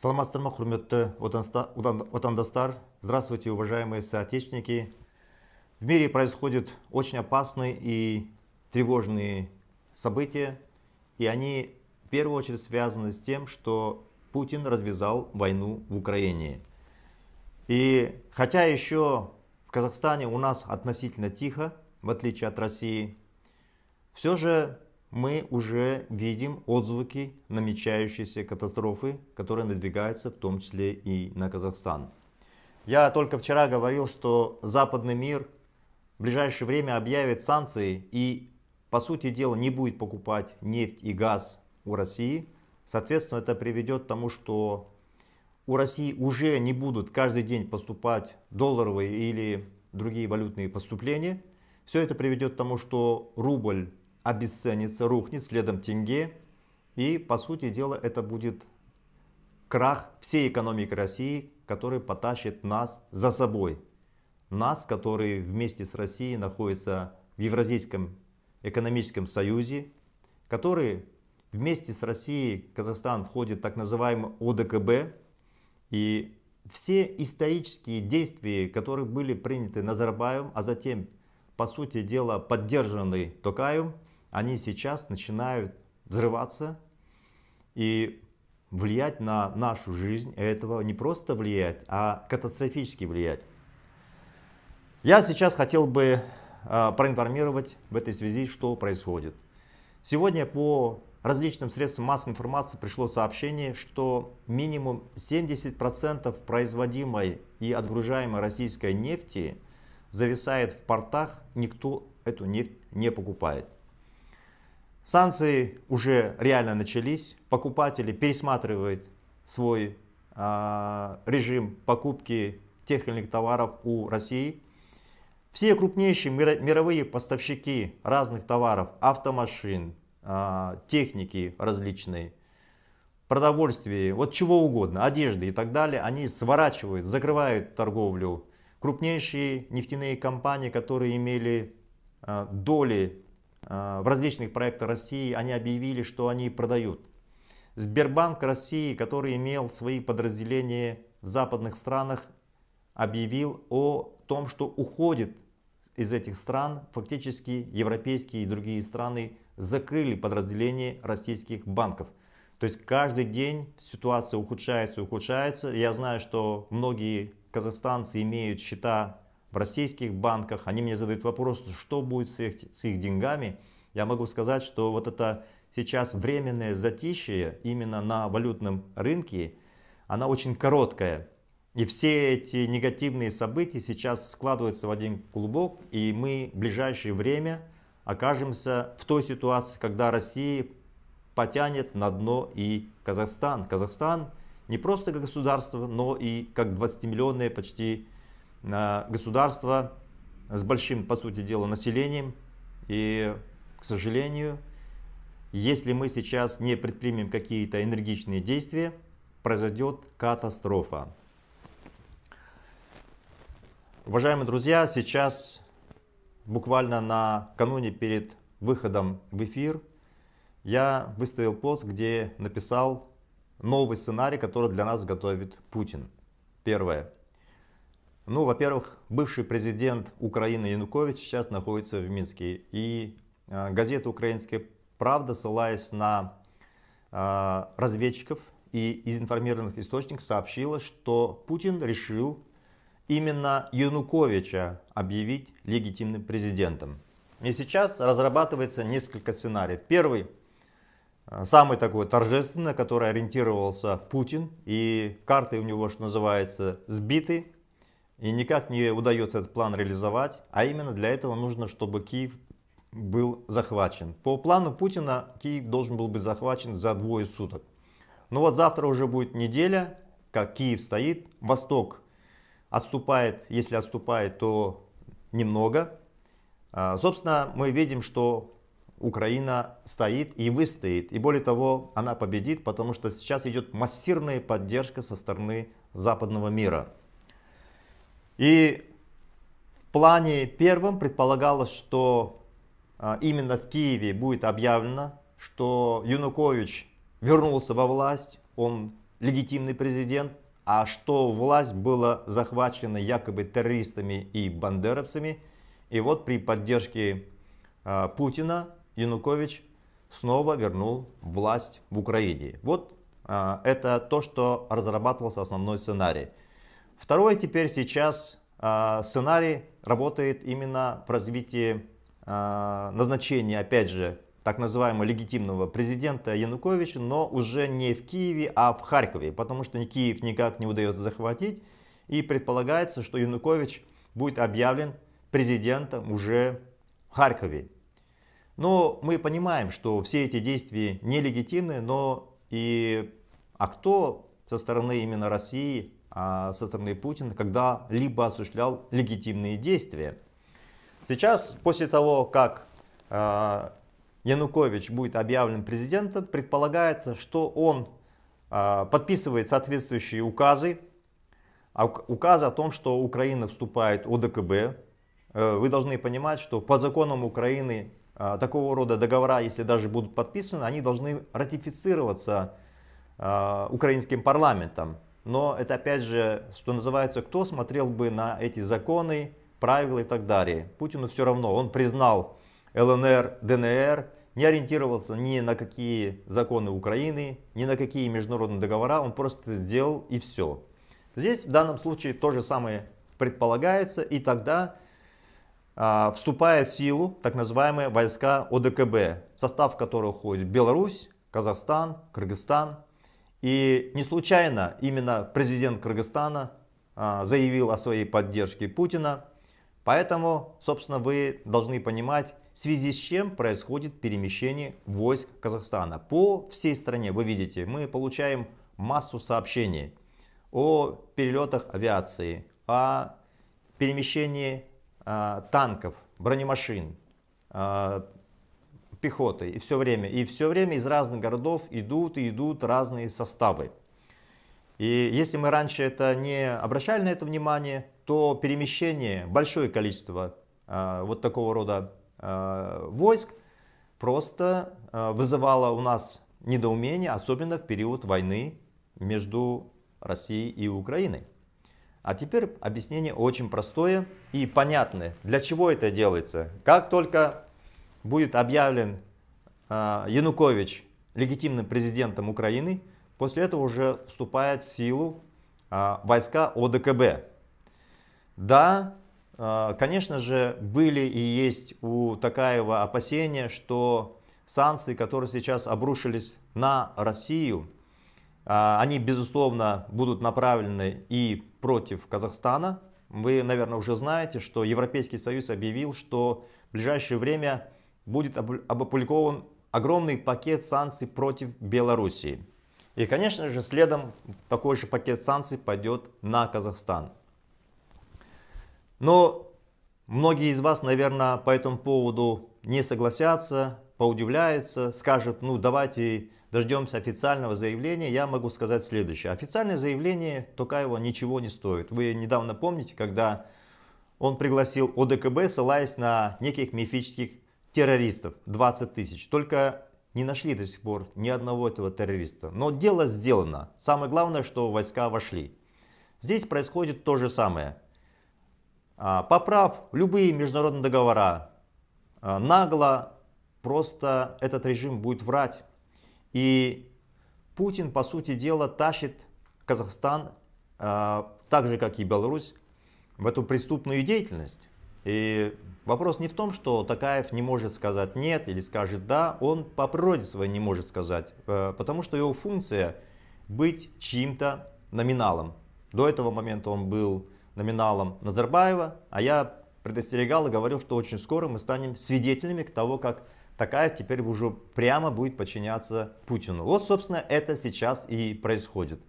саламатсыздар ма құрметті отандастар здравствуйте уважаемые соотечественники в мире происходят очень опасные и тревожные события и они в первую очередь связаны с тем что путин развязал войну в украине и хотя еще в Казахстане у нас относительно тихо, в отличие от России, все же мы уже видим отзвуки намечающейся катастрофы, которая надвигается в том числе и на Казахстан. Я только вчера говорил, что западный мир в ближайшее время объявит санкции и, по сути дела, не будет покупать нефть и газ у России. Соответственно, это приведет к тому, что у России уже не будут каждый день поступать долларовые или другие валютные поступления. Все это приведет к тому, что рубль обесценится, рухнет, следом тенге. И, по сути дела, это будет крах всей экономики России, который потащит нас за собой. Нас, которые вместе с Россией находятся в Евразийском экономическом союзе, которые вместе с Россией Казахстан входит в так называемый ОДКБ. И все исторические действия, которые были приняты Назарбаевым, а затем, по сути дела, поддержаны Токаевым, они сейчас начинают взрываться и влиять на нашу жизнь. Этого не просто влиять, а катастрофически влиять. Я сейчас хотел бы а, проинформировать в этой связи, что происходит. Сегодня по различным средствам массовой информации пришло сообщение, что минимум 70% производимой и отгружаемой российской нефти зависает в портах, никто эту нефть не покупает. Санкции уже реально начались, покупатели пересматривают свой а, режим покупки тех или иных товаров у России. Все крупнейшие мировые поставщики разных товаров, автомашин, а, техники различные, продовольствие, вот чего угодно, одежды и так далее, они сворачивают, закрывают торговлю. Крупнейшие нефтяные компании, которые имели а, доли Э, в различных проектах России, они объявили, что они продают. Сбербанк России, который имел свои подразделения в западных странах, объявил о том, что уходит из этих стран. Фактически европейские и другие страны закрыли подразделения российских банков. То есть каждый день ситуация ухудшается и ухудшается. Я знаю, что многие казахстанцы имеют счета в российских банках, они мне задают вопрос, что будет с их, с их деньгами. Я могу сказать, что вот это сейчас временное затишье именно на валютном рынке, она очень короткая. И все эти негативные события сейчас складываются в один клубок, и мы в ближайшее время окажемся в той ситуации, когда Россия потянет на дно и Казахстан. Казахстан не просто как государство, но и как 20 миллионное почти государство с большим, по сути дела, населением. И, к сожалению, если мы сейчас не предпримем какие-то энергичные действия, произойдет катастрофа. Уважаемые друзья, сейчас буквально накануне перед выходом в эфир я выставил пост, где написал новый сценарий, который для нас готовит Путин. Первое. Ну, во-первых, бывший президент Украины Янукович сейчас находится в Минске. И а, газета «Украинская правда», ссылаясь на а, разведчиков и из информированных источников, сообщила, что Путин решил именно Януковича объявить легитимным президентом. И сейчас разрабатывается несколько сценариев. Первый, а, самый такой торжественный, на который ориентировался Путин, и карты у него, что называется, сбиты. И никак не удается этот план реализовать, а именно для этого нужно, чтобы Киев был захвачен. По плану Путина Киев должен был быть захвачен за двое суток. Но вот завтра уже будет неделя, как Киев стоит, Восток отступает, если отступает, то немного. А, собственно, мы видим, что Украина стоит и выстоит. И более того, она победит, потому что сейчас идет массированная поддержка со стороны западного мира. И в плане первом предполагалось, что а, именно в Киеве будет объявлено, что Юнукович вернулся во власть, он легитимный президент, а что власть была захвачена якобы террористами и бандеровцами. И вот при поддержке а, Путина Янукович снова вернул власть в Украине. Вот э, это то, что разрабатывался основной сценарий. Второе, теперь сейчас а, сценарий работает именно в развитии а, назначения, опять же, так называемого легитимного президента Януковича, но уже не в Киеве, а в Харькове, потому что Киев никак не удается захватить, и предполагается, что Янукович будет объявлен президентом уже в Харькове. Но мы понимаем, что все эти действия нелегитимны, но и а кто со стороны именно России а, со стороны Путина, когда либо осуществлял легитимные действия. Сейчас, после того, как а, Янукович будет объявлен президентом, предполагается, что он а, подписывает соответствующие указы, указы о том, что Украина вступает в ОДКБ. Э, вы должны понимать, что по законам Украины такого рода договора, если даже будут подписаны, они должны ратифицироваться украинским парламентом но это опять же, что называется, кто смотрел бы на эти законы, правила и так далее. Путину все равно, он признал ЛНР, ДНР, не ориентировался ни на какие законы Украины, ни на какие международные договора, он просто сделал и все. Здесь в данном случае то же самое предполагается, и тогда а, вступает в силу так называемые войска ОДКБ, в состав которых входит Беларусь, Казахстан, Кыргызстан, и не случайно именно президент Кыргызстана а, заявил о своей поддержке Путина. Поэтому, собственно, вы должны понимать, в связи с чем происходит перемещение войск Казахстана. По всей стране, вы видите, мы получаем массу сообщений о перелетах авиации, о перемещении э, танков, бронемашин, э, пехоты и все время. И все время из разных городов идут и идут разные составы. И если мы раньше это не обращали на это внимание, то перемещение большое количество э, вот такого рода э, войск просто э, вызывало у нас недоумение, особенно в период войны между Россией и Украиной. А теперь объяснение очень простое и понятное. Для чего это делается? Как только будет объявлен а, Янукович легитимным президентом Украины, после этого уже вступает в силу а, войска ОДКБ. Да, а, конечно же, были и есть у Такаева опасения, что санкции, которые сейчас обрушились на Россию, они, безусловно, будут направлены и против Казахстана. Вы, наверное, уже знаете, что Европейский Союз объявил, что в ближайшее время будет опубликован огромный пакет санкций против Белоруссии. И, конечно же, следом такой же пакет санкций пойдет на Казахстан. Но многие из вас, наверное, по этому поводу не согласятся, поудивляются, скажут, ну давайте дождемся официального заявления. Я могу сказать следующее. Официальное заявление Токаева ничего не стоит. Вы недавно помните, когда он пригласил ОДКБ, ссылаясь на неких мифических террористов 20 тысяч. Только не нашли до сих пор ни одного этого террориста. Но дело сделано. Самое главное, что войска вошли. Здесь происходит то же самое. А, поправ любые международные договора, а, нагло просто этот режим будет врать. И Путин, по сути дела, тащит Казахстан, а, так же как и Беларусь, в эту преступную деятельность. И вопрос не в том, что Такаев не может сказать нет или скажет да, он по природе своей не может сказать, э, потому что его функция быть чьим-то номиналом. До этого момента он был номиналом Назарбаева, а я предостерегал и говорил, что очень скоро мы станем свидетелями к того, как Такаев теперь уже прямо будет подчиняться Путину. Вот, собственно, это сейчас и происходит.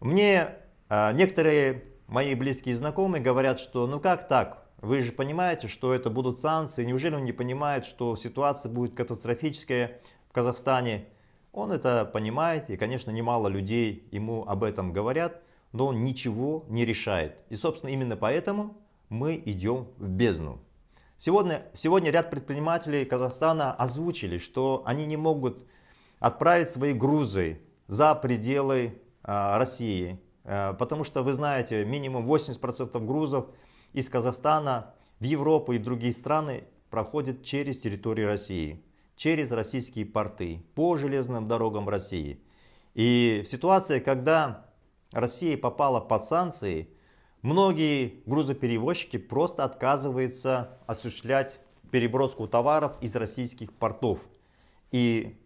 Мне э, некоторые мои близкие знакомые говорят, что ну как так, вы же понимаете, что это будут санкции. Неужели он не понимает, что ситуация будет катастрофическая в Казахстане? Он это понимает, и, конечно, немало людей ему об этом говорят, но он ничего не решает. И, собственно, именно поэтому мы идем в бездну. Сегодня, сегодня ряд предпринимателей Казахстана озвучили, что они не могут отправить свои грузы за пределы э, России, э, потому что, вы знаете, минимум 80% грузов – из Казахстана в Европу и в другие страны проходит через территорию России, через российские порты, по железным дорогам России. И в ситуации, когда Россия попала под санкции, многие грузоперевозчики просто отказываются осуществлять переброску товаров из российских портов. И,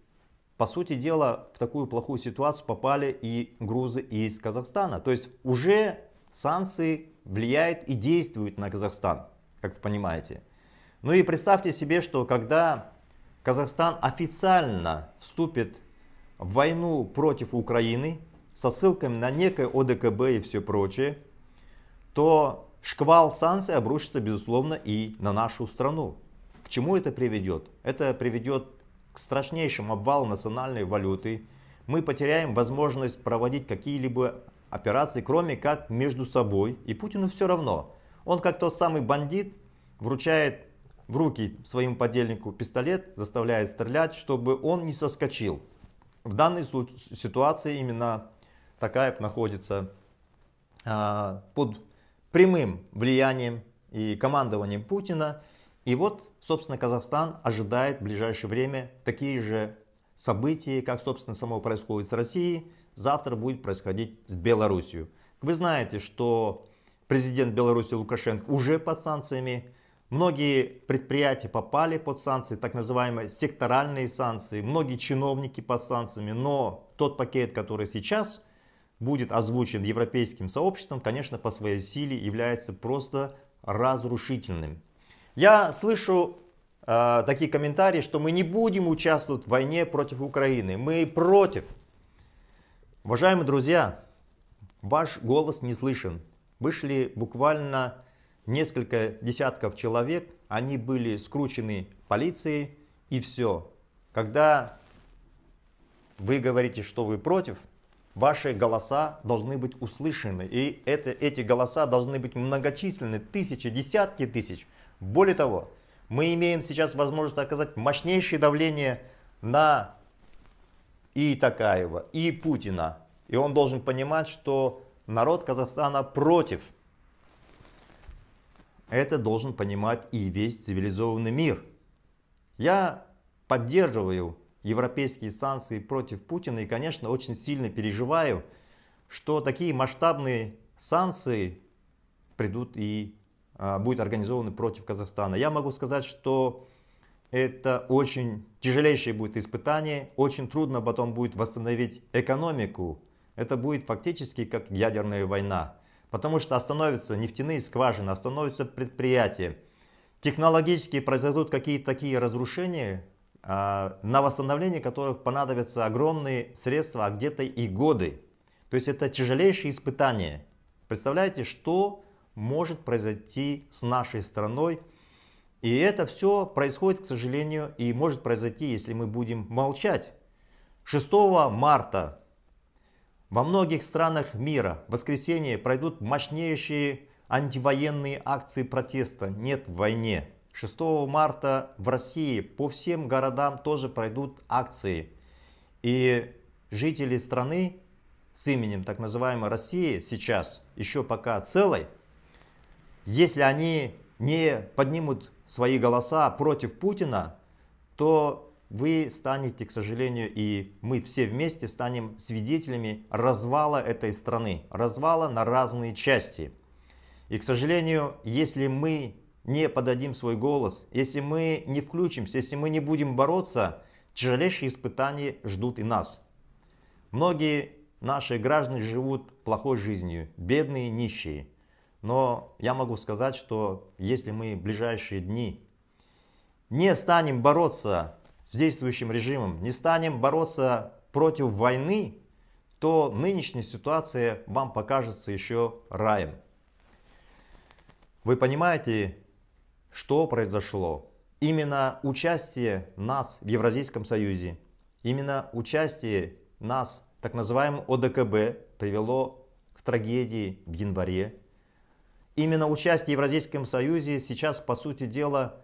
по сути дела, в такую плохую ситуацию попали и грузы из Казахстана. То есть уже санкции влияют и действуют на Казахстан, как вы понимаете. Ну и представьте себе, что когда Казахстан официально вступит в войну против Украины со ссылками на некое ОДКБ и все прочее, то шквал санкций обрушится, безусловно, и на нашу страну. К чему это приведет? Это приведет к страшнейшему обвалу национальной валюты. Мы потеряем возможность проводить какие-либо операций, кроме как между собой. И Путину все равно. Он как тот самый бандит вручает в руки своему подельнику пистолет, заставляет стрелять, чтобы он не соскочил. В данной ситуации именно Такаев находится а, под прямым влиянием и командованием Путина. И вот, собственно, Казахстан ожидает в ближайшее время такие же события, как, собственно, само происходит с Россией завтра будет происходить с Белоруссией. Вы знаете, что президент Беларуси Лукашенко уже под санкциями. Многие предприятия попали под санкции, так называемые секторальные санкции. Многие чиновники под санкциями. Но тот пакет, который сейчас будет озвучен европейским сообществом, конечно, по своей силе является просто разрушительным. Я слышу э, такие комментарии, что мы не будем участвовать в войне против Украины. Мы против. Уважаемые друзья, ваш голос не слышен. Вышли буквально несколько десятков человек, они были скручены полицией и все. Когда вы говорите, что вы против, ваши голоса должны быть услышаны. И это, эти голоса должны быть многочисленны, тысячи, десятки тысяч. Более того, мы имеем сейчас возможность оказать мощнейшее давление на и Такаева, и Путина. И он должен понимать, что народ Казахстана против. Это должен понимать и весь цивилизованный мир. Я поддерживаю европейские санкции против Путина и, конечно, очень сильно переживаю, что такие масштабные санкции придут и а, будут организованы против Казахстана. Я могу сказать, что это очень тяжелейшее будет испытание, очень трудно потом будет восстановить экономику. Это будет фактически как ядерная война. Потому что остановятся нефтяные скважины, остановятся предприятия. Технологически произойдут какие-то такие разрушения, а, на восстановление которых понадобятся огромные средства, а где-то и годы. То есть это тяжелейшее испытание. Представляете, что может произойти с нашей страной, и это все происходит, к сожалению, и может произойти, если мы будем молчать. 6 марта во многих странах мира в воскресенье пройдут мощнейшие антивоенные акции протеста «Нет войне». 6 марта в России по всем городам тоже пройдут акции. И жители страны с именем так называемой России сейчас, еще пока целой, если они не поднимут свои голоса против Путина, то вы станете, к сожалению, и мы все вместе станем свидетелями развала этой страны, развала на разные части. И, к сожалению, если мы не подадим свой голос, если мы не включимся, если мы не будем бороться, тяжелейшие испытания ждут и нас. Многие наши граждане живут плохой жизнью, бедные, нищие. Но я могу сказать, что если мы в ближайшие дни не станем бороться с действующим режимом, не станем бороться против войны, то нынешняя ситуация вам покажется еще раем. Вы понимаете, что произошло? Именно участие нас в Евразийском Союзе, именно участие нас, так называемого ОДКБ, привело к трагедии в январе именно участие в Евразийском Союзе сейчас, по сути дела,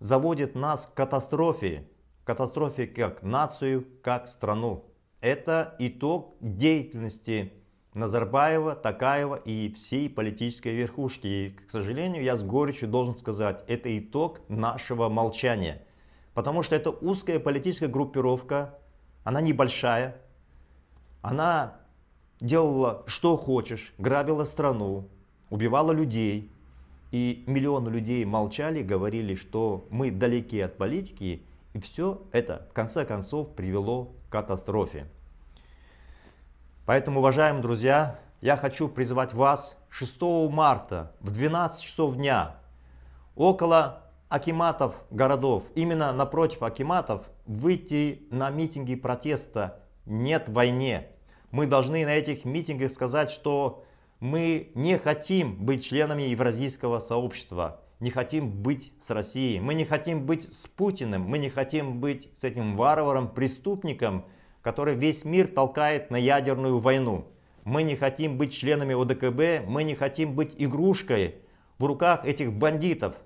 заводит нас к катастрофе. Катастрофе как нацию, как страну. Это итог деятельности Назарбаева, Такаева и всей политической верхушки. И, к сожалению, я с горечью должен сказать, это итог нашего молчания. Потому что это узкая политическая группировка, она небольшая, она делала что хочешь, грабила страну, убивала людей. И миллионы людей молчали, говорили, что мы далеки от политики, и все это в конце концов привело к катастрофе. Поэтому, уважаемые друзья, я хочу призвать вас 6 марта в 12 часов дня около Акиматов городов, именно напротив Акиматов, выйти на митинги протеста «Нет войне». Мы должны на этих митингах сказать, что мы не хотим быть членами евразийского сообщества, не хотим быть с Россией, мы не хотим быть с Путиным, мы не хотим быть с этим варваром, преступником, который весь мир толкает на ядерную войну. Мы не хотим быть членами ОДКБ, мы не хотим быть игрушкой в руках этих бандитов.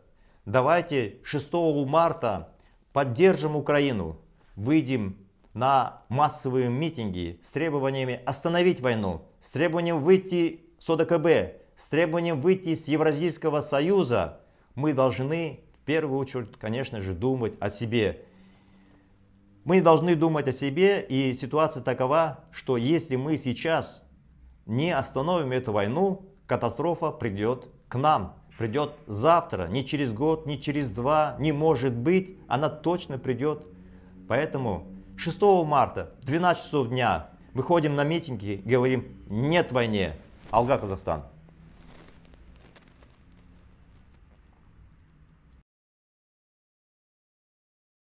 Давайте 6 марта поддержим Украину, выйдем на массовые митинги с требованиями остановить войну, с требованием выйти СОДКБ с требованием выйти из Евразийского союза, мы должны в первую очередь, конечно же, думать о себе. Мы должны думать о себе, и ситуация такова, что если мы сейчас не остановим эту войну, катастрофа придет к нам. Придет завтра, не через год, не через два, не может быть, она точно придет. Поэтому 6 марта в 12 часов дня выходим на митинги, говорим «нет войне». алға қазақстан